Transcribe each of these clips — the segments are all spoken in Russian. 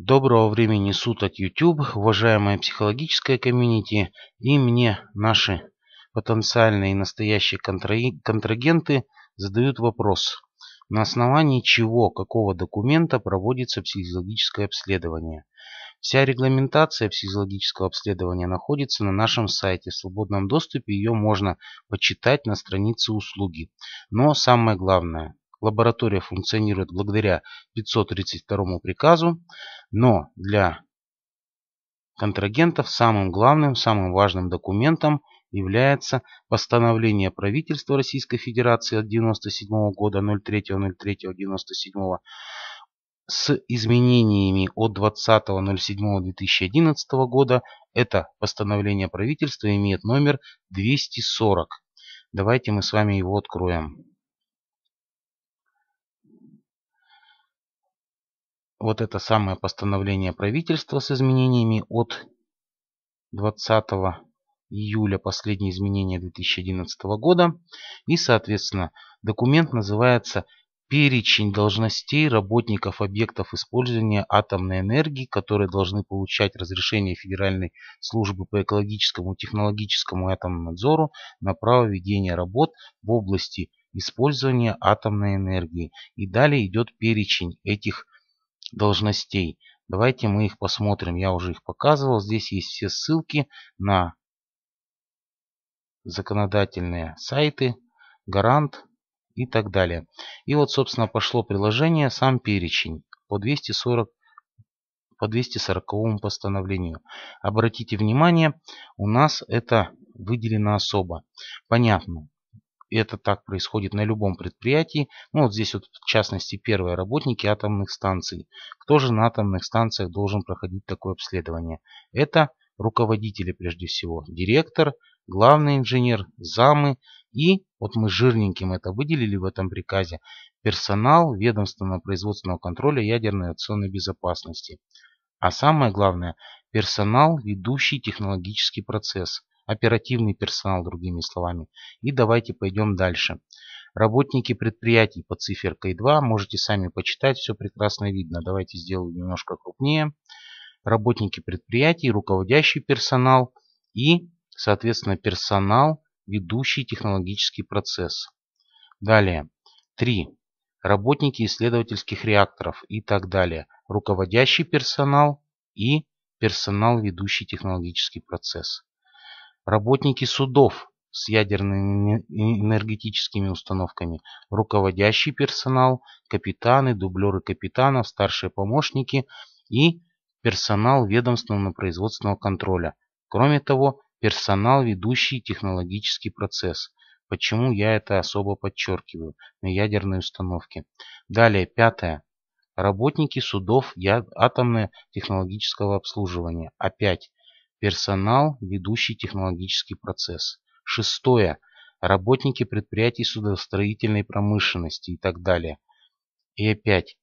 Доброго времени суток, YouTube, уважаемая психологическая комьюнити и мне наши потенциальные и настоящие контрагенты задают вопрос, на основании чего, какого документа проводится психологическое обследование. Вся регламентация психологического обследования находится на нашем сайте. В свободном доступе ее можно почитать на странице услуги. Но самое главное, Лаборатория функционирует благодаря 532 приказу, но для контрагентов самым главным, самым важным документом является постановление правительства Российской Федерации от 1997 года 03.03.97 с изменениями от 20.07.2011 года. Это постановление правительства имеет номер 240. Давайте мы с вами его откроем. вот это самое постановление правительства с изменениями от 20 июля, последние изменения 2011 года. И, соответственно, документ называется «Перечень должностей работников объектов использования атомной энергии, которые должны получать разрешение Федеральной службы по экологическому, технологическому и атомному надзору на право ведения работ в области использования атомной энергии». И далее идет перечень этих должностей. Давайте мы их посмотрим. Я уже их показывал. Здесь есть все ссылки на законодательные сайты, гарант и так далее. И вот, собственно, пошло приложение, сам перечень по 240 по 240 постановлению. Обратите внимание, у нас это выделено особо. Понятно это так происходит на любом предприятии. Ну, вот здесь вот в частности первые работники атомных станций. Кто же на атомных станциях должен проходить такое обследование? Это руководители прежде всего. Директор, главный инженер, замы и, вот мы жирненьким это выделили в этом приказе, персонал ведомственно-производственного контроля ядерной радиационной безопасности. А самое главное, персонал, ведущий технологический процесс – оперативный персонал, другими словами. И давайте пойдем дальше. Работники предприятий по циферкой 2, можете сами почитать, все прекрасно видно. Давайте сделаю немножко крупнее. Работники предприятий, руководящий персонал и, соответственно, персонал, ведущий технологический процесс. Далее. 3. Работники исследовательских реакторов и так далее. Руководящий персонал и персонал, ведущий технологический процесс работники судов с ядерными энергетическими установками, руководящий персонал, капитаны, дублеры капитанов, старшие помощники и персонал ведомственно-производственного контроля. Кроме того, персонал, ведущий технологический процесс. Почему я это особо подчеркиваю? На ядерной установке. Далее, пятое. Работники судов атомно-технологического обслуживания. Опять Персонал, ведущий технологический процесс. Шестое. Работники предприятий судостроительной промышленности и так далее. И опять.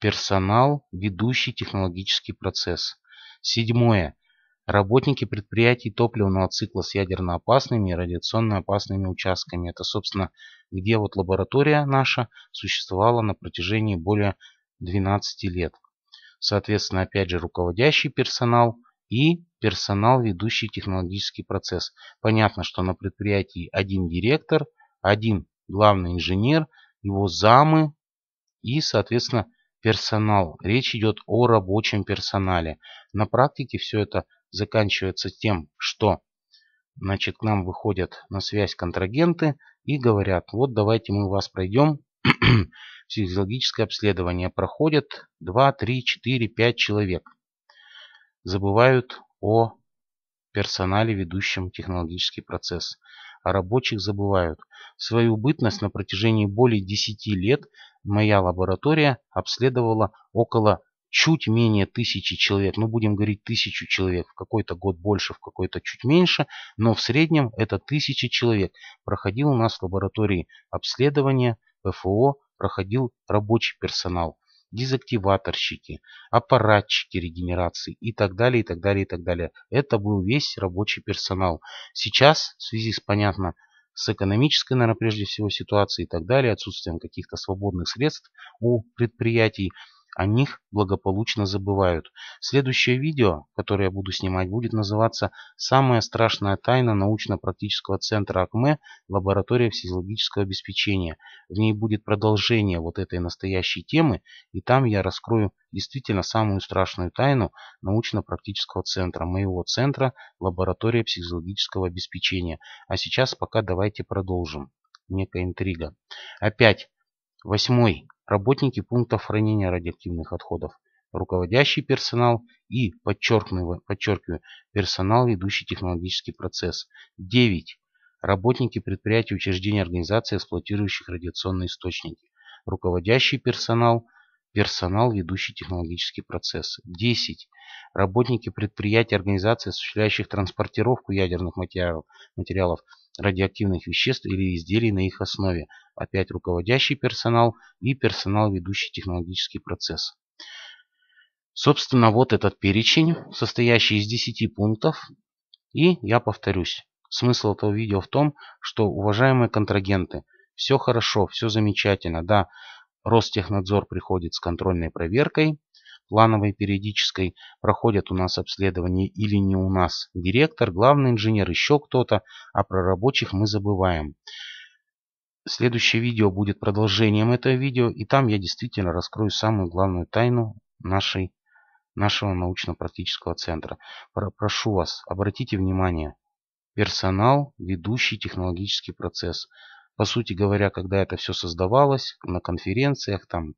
Персонал, ведущий технологический процесс. Седьмое. Работники предприятий топливного цикла с ядерно опасными и радиационно опасными участками. Это, собственно, где вот лаборатория наша существовала на протяжении более 12 лет. Соответственно, опять же, руководящий персонал и персонал, ведущий технологический процесс. Понятно, что на предприятии один директор, один главный инженер, его замы и, соответственно, персонал. Речь идет о рабочем персонале. На практике все это заканчивается тем, что значит, к нам выходят на связь контрагенты и говорят, вот давайте мы вас пройдем, психологическое обследование проходит 2, 3, 4, 5 человек. Забывают о персонале, ведущем технологический процесс. а рабочих забывают. Свою бытность на протяжении более 10 лет моя лаборатория обследовала около чуть менее тысячи человек, ну будем говорить тысячу человек, в какой-то год больше, в какой-то чуть меньше, но в среднем это тысячи человек. Проходил у нас в лаборатории обследование, ПФО, проходил рабочий персонал дезактиваторщики, аппаратчики регенерации и так далее, и так далее, и так далее. Это был весь рабочий персонал. Сейчас, в связи с, понятно, с экономической, наверное, прежде всего ситуацией и так далее, отсутствием каких-то свободных средств у предприятий, о них благополучно забывают. Следующее видео, которое я буду снимать, будет называться «Самая страшная тайна научно-практического центра АКМЭ Лаборатория физиологического обеспечения». В ней будет продолжение вот этой настоящей темы, и там я раскрою действительно самую страшную тайну научно-практического центра, моего центра Лаборатория физиологического обеспечения. А сейчас пока давайте продолжим. Некая интрига. Опять. Восьмой работники пунктов хранения радиоактивных отходов, руководящий персонал и, подчеркиваю, подчеркиваю персонал, ведущий технологический процесс. 9. Работники предприятий учреждений организаций, эксплуатирующих радиационные источники, руководящий персонал, персонал, ведущий технологический процесс. 10. Работники предприятий организаций, осуществляющих транспортировку ядерных материалов, материалов радиоактивных веществ или изделий на их основе, опять руководящий персонал и персонал, ведущий технологический процесс. Собственно, вот этот перечень, состоящий из 10 пунктов. И я повторюсь, смысл этого видео в том, что, уважаемые контрагенты, все хорошо, все замечательно, да, Ростехнадзор приходит с контрольной проверкой, плановой периодической проходят у нас обследование или не у нас. Директор, главный инженер, еще кто-то, а про рабочих мы забываем. Следующее видео будет продолжением этого видео, и там я действительно раскрою самую главную тайну нашей, нашего научно-практического центра. Прошу вас, обратите внимание, персонал, ведущий технологический процесс. По сути говоря, когда это все создавалось, на конференциях, там,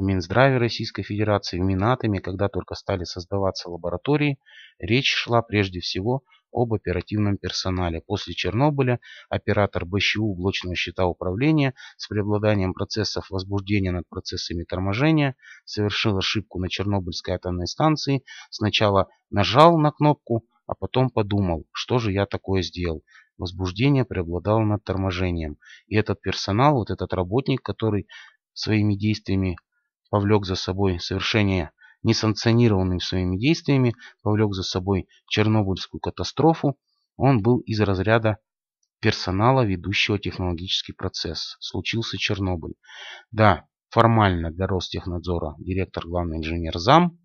в Минздраве Российской Федерации, в Минатоме, когда только стали создаваться лаборатории, речь шла прежде всего об оперативном персонале. После Чернобыля оператор БЩУ блочного счета управления с преобладанием процессов возбуждения над процессами торможения совершил ошибку на Чернобыльской атомной станции. Сначала нажал на кнопку, а потом подумал, что же я такое сделал. Возбуждение преобладало над торможением. И этот персонал, вот этот работник, который своими действиями повлек за собой совершение несанкционированными своими действиями, повлек за собой Чернобыльскую катастрофу, он был из разряда персонала, ведущего технологический процесс. Случился Чернобыль. Да, формально для Ростехнадзора директор главный инженер зам,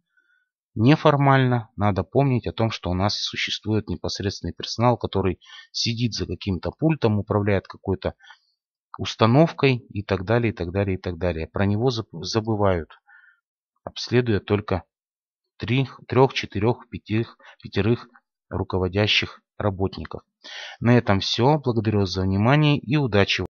неформально надо помнить о том, что у нас существует непосредственный персонал, который сидит за каким-то пультом, управляет какой-то установкой и так далее, и так далее, и так далее. Про него забывают, обследуя только трех, четырех, пятих пятерых руководящих работников. На этом все. Благодарю вас за внимание и удачи!